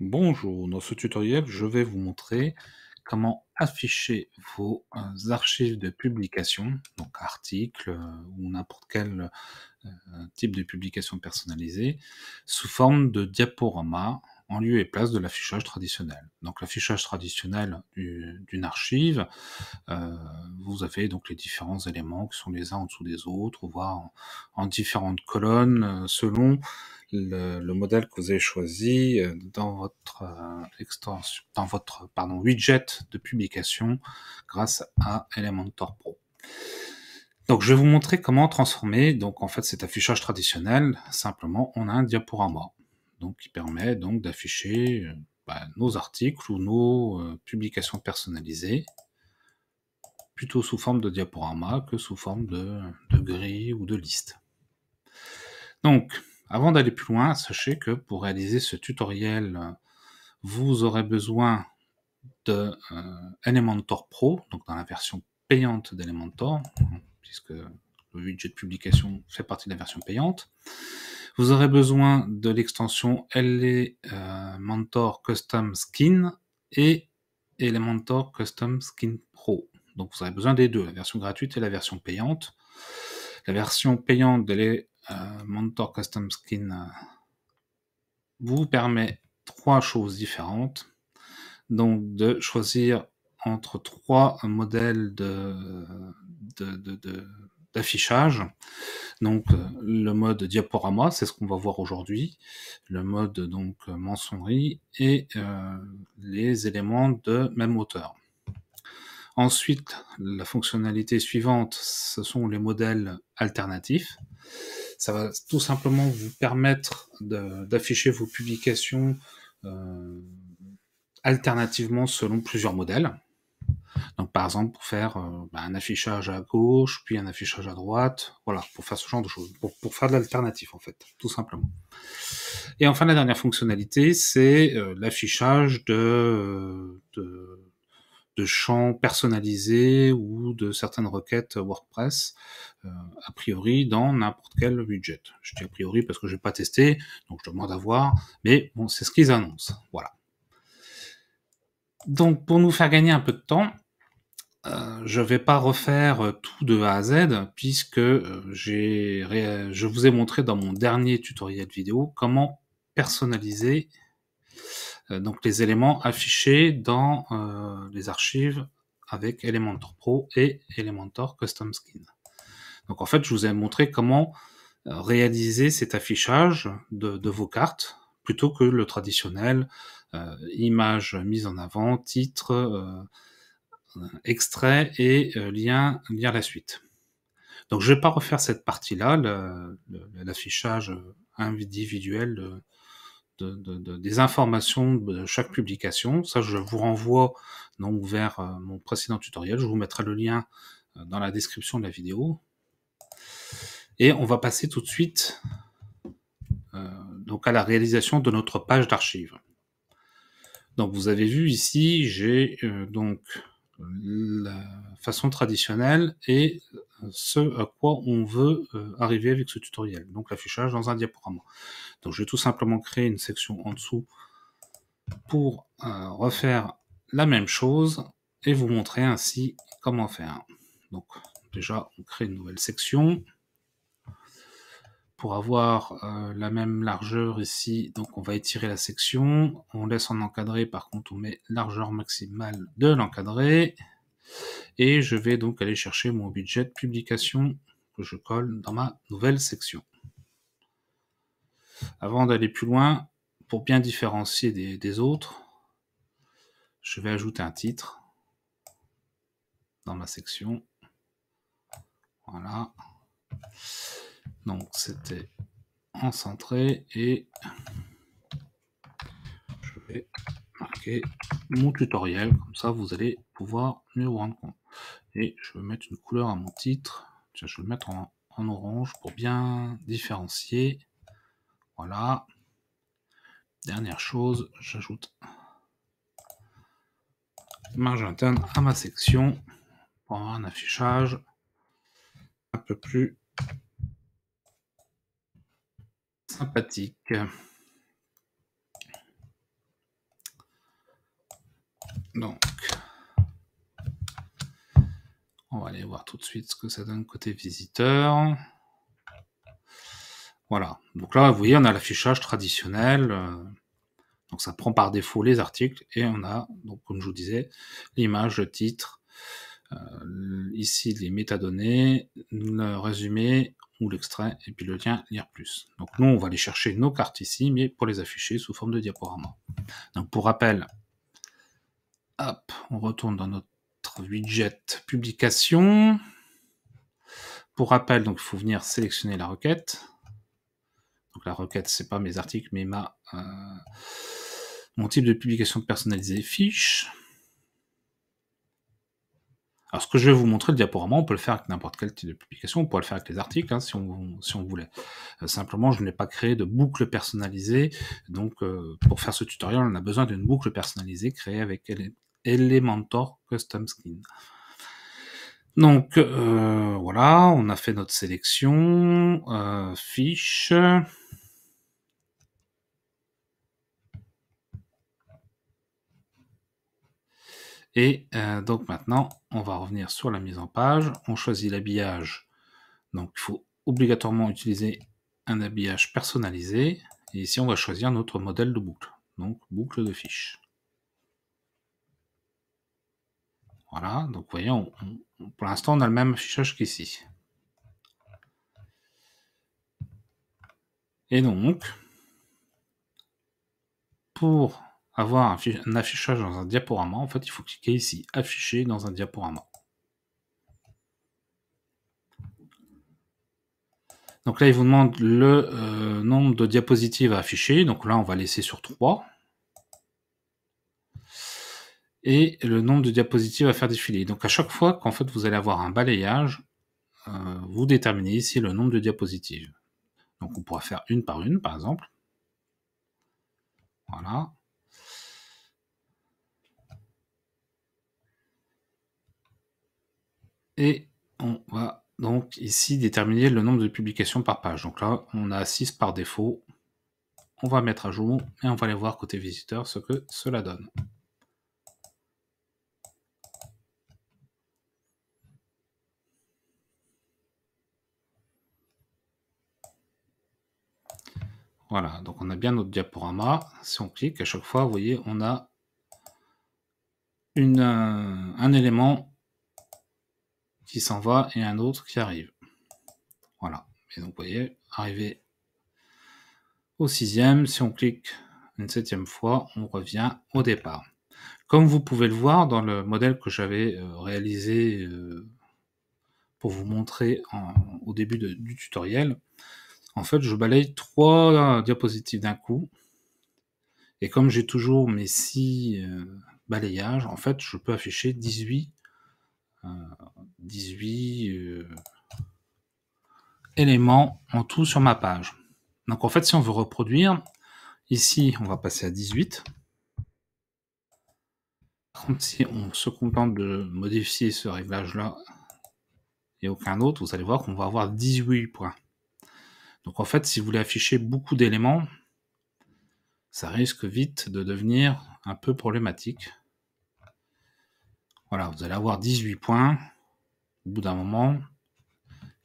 Bonjour, dans ce tutoriel, je vais vous montrer comment afficher vos euh, archives de publication, donc articles euh, ou n'importe quel euh, type de publication personnalisée, sous forme de diaporama en lieu et place de l'affichage traditionnel. Donc l'affichage traditionnel d'une archive, euh, vous avez donc les différents éléments qui sont les uns en dessous des autres, voire en, différentes colonnes euh, selon le, modèle que vous avez choisi euh, dans votre extension, dans votre pardon widget de publication grâce à Elementor Pro. Donc je vais vous montrer comment transformer donc en fait cet affichage traditionnel simplement on a un diaporama donc qui permet donc d'afficher euh, bah, nos articles ou nos euh, publications personnalisées, plutôt sous forme de diaporama que sous forme de, de ou de liste. Donc, avant d'aller plus loin, sachez que pour réaliser ce tutoriel, vous aurez besoin de euh, Elementor Pro, donc dans la version payante d'Elementor, puisque le budget de publication fait partie de la version payante. Vous aurez besoin de l'extension Elementor euh, Custom Skin et Elementor Custom Skin Pro. Donc vous aurez besoin des deux, la version gratuite et la version payante. La version payante de euh, Mentor Custom Skin euh, vous permet trois choses différentes. Donc de choisir entre trois modèles de d'affichage. Donc euh, le mode diaporama, c'est ce qu'on va voir aujourd'hui, le mode donc euh, mensongerie et euh, les éléments de même hauteur. Ensuite, la fonctionnalité suivante, ce sont les modèles alternatifs. Ça va tout simplement vous permettre d'afficher vos publications alternativement selon plusieurs modèles. Donc par exemple pour faire euh, bah, un affichage à gauche, puis un affichage à droite, voilà, pour faire ce genre de choses, pour, faire de l'alternative en fait, tout simplement. Et enfin la dernière fonctionnalité, c'est euh, l'affichage euh, de, de, champs personnalisés ou de certaines requêtes WordPress, a priori dans n'importe quel widget. Je dis a priori parce que je n'ai pas testé, donc je demande à voir, mais bon, c'est ce qu'ils annoncent. Voilà. Donc, pour nous faire gagner un peu de temps, euh, je ne vais pas refaire euh, tout de A à Z puisque euh, je vous ai montré dans mon dernier tutoriel vidéo comment personnaliser donc les éléments affichés dans les archives avec Elementor Pro et Elementor Custom Skin. Donc en fait, je vous ai montré comment réaliser cet affichage de vos cartes plutôt que le traditionnel euh, images mise en avant, titre, euh, Extrait » et euh, lien, à la suite. Donc je ne vais pas refaire cette partie-là, l'affichage individuel des informations de chaque publication. Ça, je vous renvoie donc vers mon précédent tutoriel. Je vous mettrai le lien dans la description de la vidéo. Et on va passer tout de suite donc à la réalisation de notre page d'archives. Donc vous avez vu ici, j'ai euh, donc la façon traditionnelle et euh, ce à quoi on veut euh, arriver avec ce tutoriel, donc l'affichage dans un diaporama. Donc je vais tout simplement créer une section en dessous pour refaire la même chose et vous montrer ainsi comment faire. Donc déjà on crée une nouvelle section pour avoir euh, la même largeur ici, donc on va étirer la section, on laisse en encadré, par contre on met largeur maximale de l'encadré, et je vais donc aller chercher mon budget de publication que je colle dans ma nouvelle section. Avant d'aller plus loin, pour bien différencier des, des autres, je vais ajouter un titre dans ma section. Voilà. Donc c'était en centré et je vais marquer mon tutoriel, comme ça vous allez pouvoir mieux vous rendre compte. Et je vais mettre une couleur à mon titre, je vais le mettre en, en orange pour bien différencier. Voilà. Dernière chose, j'ajoute marge interne à ma section pour avoir un affichage un peu plus sympathique. Donc, on va aller voir tout de suite ce que ça donne côté visiteur. Voilà. Donc là, vous voyez, on a l'affichage traditionnel. Donc ça prend par défaut les articles et on a, donc, comme je vous disais, l'image, le titre, euh, ici les métadonnées, le résumé, l'extrait, et puis le lien lire plus. Donc nous, on va aller chercher nos cartes ici, mais pour les afficher sous forme de diaporama. Donc pour rappel, hop, on retourne dans notre widget publication. Pour rappel, donc il faut venir sélectionner la requête. Donc la requête, c'est pas mes articles, mais ma euh, mon type de publication personnalisée fiche. Alors, ce que je vais vous montrer, le diaporama, on peut le faire avec n'importe quel type de publication, on pourrait le faire avec les articles, hein, si, on, si on voulait. Euh, simplement, je n'ai pas créé de boucle personnalisée, donc euh, pour faire ce tutoriel, on a besoin d'une boucle personnalisée créée avec Elementor Custom Skin. Donc, euh, voilà, on a fait notre sélection, fiche, Et euh, donc maintenant, on va revenir sur la mise en page. On choisit l'habillage. Donc il faut obligatoirement utiliser un habillage personnalisé. Et ici, on va choisir notre modèle de boucle. Donc boucle de fiche. Voilà, donc voyons. pour l'instant, on a le même affichage qu'ici. Et donc, pour avoir un, affichage dans un diaporama, en fait, il faut cliquer ici afficher dans un diaporama. Donc là, il vous demande le euh, nombre de diapositives à afficher. Donc là, on va laisser sur 3. Et le nombre de diapositives à faire défiler. Donc à chaque fois qu'en fait vous allez avoir un balayage, euh, vous déterminez ici le nombre de diapositives. Donc on pourra faire une par une, par exemple. Voilà. Et on va donc ici déterminer le nombre de publications par page. Donc là, on a 6 par défaut. On va mettre à jour et on va aller voir côté visiteur ce que cela donne. Voilà, donc on a bien notre diaporama. Si on clique, à chaque fois, vous voyez, on a euh, un élément qui s'en va et un autre qui arrive. Voilà. Et donc, vous voyez, arriver au sixième, si on clique une septième fois, on revient au départ. Comme vous pouvez le voir dans le modèle que j'avais euh, réalisé euh, pour vous montrer en, au début du tutoriel, en fait, je balaye trois diapositives d'un coup. Et comme j'ai toujours mes six euh, balayages, en fait, je peux afficher 18 18 euh, éléments en tout sur ma page. Donc en fait, si on veut reproduire, ici, on va passer à 18. Par contre, si on se contente de modifier ce réglage-là et aucun autre, vous allez voir qu'on va avoir 18 points. Donc en fait, si vous voulez afficher beaucoup d'éléments, ça risque vite de devenir un peu problématique. Voilà, vous allez avoir 18 points au bout d'un moment,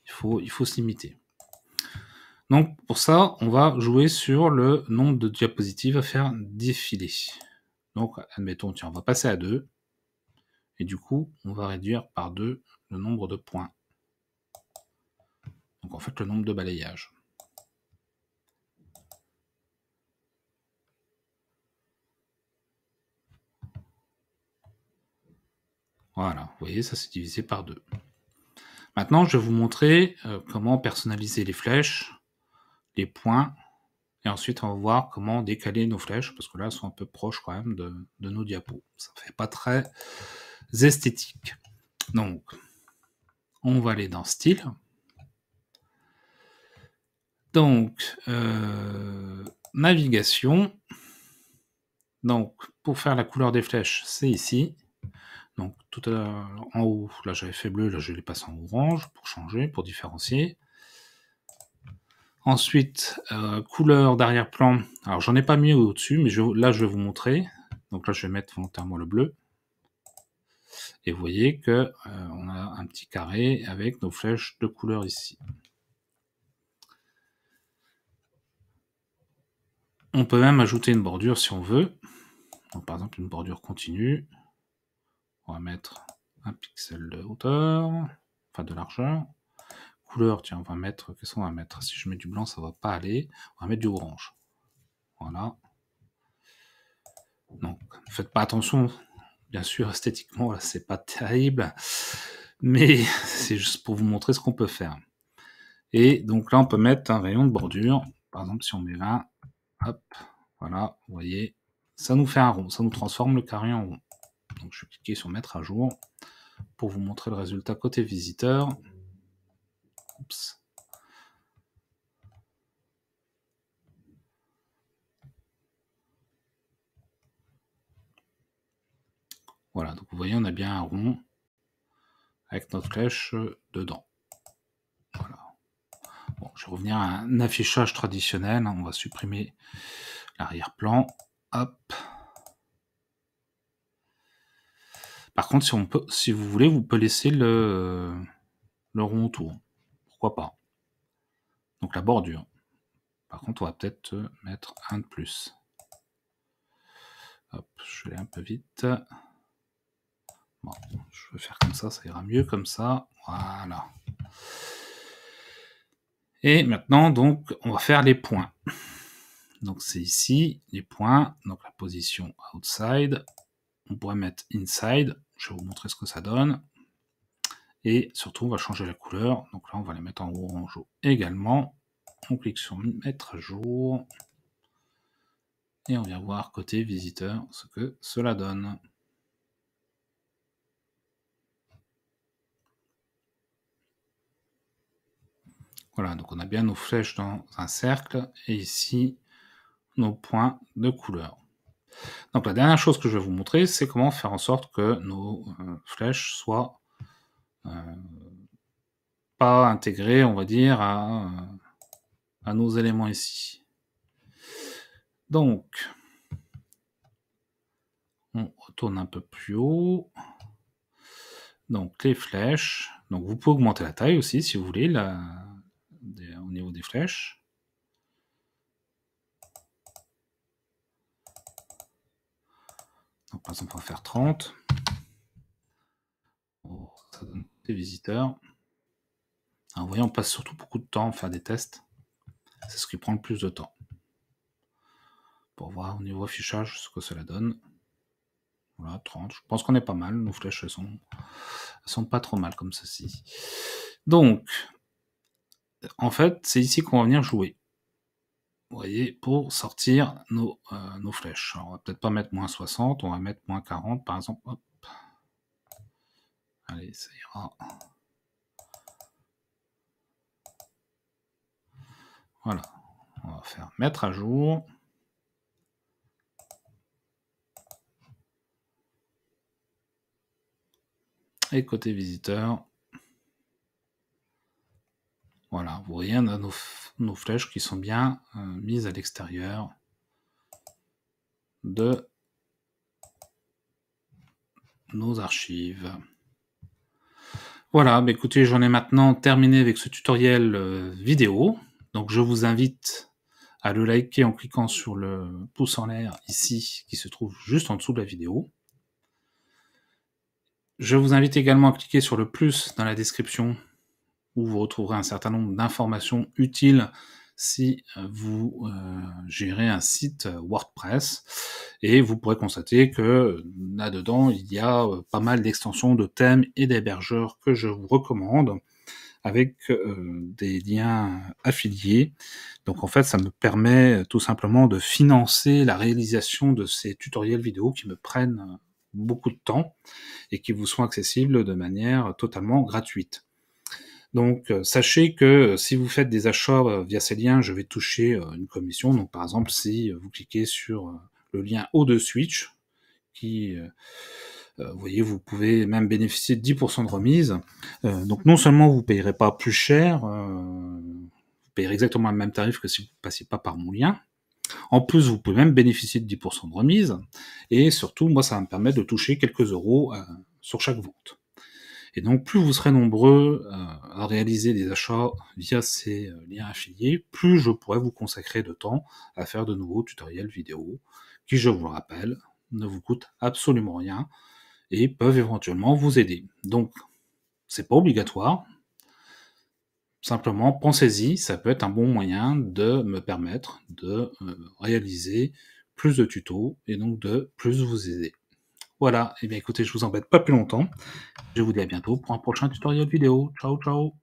il faut, il faut se limiter. Donc pour ça, on va jouer sur le nombre de diapositives à faire défiler. Donc admettons, tiens, on va passer à 2. Et du coup, on va réduire par 2 le nombre de points. Donc en fait, le nombre de balayages. Voilà, vous voyez, ça s'est divisé par 2. Maintenant, je vais vous montrer euh, comment personnaliser les flèches, les points, et ensuite on va voir comment décaler nos flèches, parce que là, elles sont un peu proches quand même de, nos diapos. Ça ne fait pas très esthétique. Donc, on va aller dans Style. Donc, euh, navigation. Donc, pour faire la couleur des flèches, c'est ici. Donc tout à en haut, là j'avais fait bleu, là je les passe en orange pour changer, pour différencier. Ensuite, euh, couleur d'arrière-plan. Alors j'en ai pas mis au-dessus, mais là je vais vous montrer. Donc là je vais mettre volontairement le bleu. Et vous voyez que euh, on a un petit carré avec nos flèches de couleur ici. On peut même ajouter une bordure si on veut. par exemple une bordure continue on va mettre un pixel de hauteur, enfin de largeur. Couleur, tiens, on va mettre, qu'est-ce qu'on va mettre Si je mets du blanc, ça va pas aller. On va mettre du orange. Voilà. Donc, faites pas attention. Bien sûr, esthétiquement, là, c'est pas terrible. Mais c'est juste pour vous montrer ce qu'on peut faire. Et donc là, on peut mettre un rayon de bordure. Par exemple, si on met là, hop, voilà, vous voyez, ça nous fait un rond, ça nous transforme le carré en rond je vais cliquer sur mettre à jour pour vous montrer le résultat côté visiteur. Voilà, donc vous voyez, on a bien un rond avec notre flèche dedans. Bon, je vais revenir à un affichage traditionnel. On va supprimer l'arrière-plan. Hop. Par contre, si, on peut, si vous voulez, vous pouvez laisser le, le rond autour. Pourquoi pas Donc la bordure. Par contre, on va peut-être mettre un de plus. je vais un peu vite. Bon, je vais faire comme ça, ça ira mieux comme ça. Voilà. Et maintenant, donc, on va faire les points. Donc, c'est ici, les points. Donc, la position outside. On pourrait mettre inside je vais vous montrer ce que ça donne. Et surtout, on va changer la couleur. Donc là, on va les mettre en orange également. On clique sur mettre à jour. Et on vient voir côté visiteur ce que cela donne. Voilà, donc on a bien nos flèches dans un cercle et ici nos points de couleur. Donc la dernière chose que je vais vous montrer, c'est comment faire en sorte que nos euh, flèches soient euh, pas intégrées, on va dire, euh, à, nos éléments ici. Donc, on retourne un peu plus haut. Donc les flèches. Donc vous pouvez augmenter la taille aussi si vous voulez au niveau des flèches. par exemple, on va faire 30. ça donne des visiteurs. vous ah on passe surtout beaucoup de temps à faire des tests. C'est ce qui prend le plus de temps. Pour voir au niveau affichage ce que cela donne. Voilà, 30. Je pense qu'on est pas mal. Nos flèches, elles sont, sont pas trop mal comme ceci. Donc, en fait, c'est ici qu'on va venir jouer voyez, pour sortir nos, euh, flèches. On on va peut-être pas mettre moins 60, on va mettre moins 40 par exemple. Allez, ça ira. Voilà. On va faire mettre à jour. Et côté visiteur, voilà, vous voyez, on a nos, flèches qui sont bien euh, mises à l'extérieur de nos archives. Voilà, bah, écoutez, j'en ai maintenant terminé avec ce tutoriel euh, vidéo. Donc je vous invite à le liker en cliquant sur le pouce en l'air ici qui se trouve juste en dessous de la vidéo. Je vous invite également à cliquer sur le plus dans la description où vous retrouverez un certain nombre d'informations utiles si euh, vous euh, gérez un site WordPress. Et vous pourrez constater que euh, là-dedans, il y a pas mal d'extensions de thèmes et d'hébergeurs que je vous recommande avec des liens affiliés. Donc en fait, ça me permet tout simplement de financer la réalisation de ces tutoriels vidéo qui me prennent beaucoup de temps et qui vous sont accessibles de manière totalement gratuite. Donc, euh, sachez que euh, si vous faites des achats euh, via ces liens, je vais toucher une commission. Donc, par exemple, si vous cliquez sur le lien o 2 Switch, qui, vous voyez, vous pouvez même bénéficier de 10% de remise. donc, non seulement vous ne payerez pas plus cher, vous payerez exactement le même tarif que si vous ne passiez pas par mon lien. En plus, vous pouvez même bénéficier de 10% de remise. Et surtout, moi, ça va me permettre de toucher quelques euros sur chaque vente. Et donc, plus vous serez nombreux euh, à réaliser des achats via ces euh, liens affiliés, plus je pourrai vous consacrer de temps à faire de nouveaux tutoriels vidéo qui, je vous le rappelle, ne vous coûtent absolument rien et peuvent éventuellement vous aider. Donc, c'est pas obligatoire. Simplement, pensez-y, ça peut être un bon moyen de me permettre de euh, réaliser plus de tutos et donc de plus vous aider. Voilà, et eh bien écoutez, je vous embête pas plus longtemps. Je vous dis à bientôt pour un prochain tutoriel vidéo. Ciao, ciao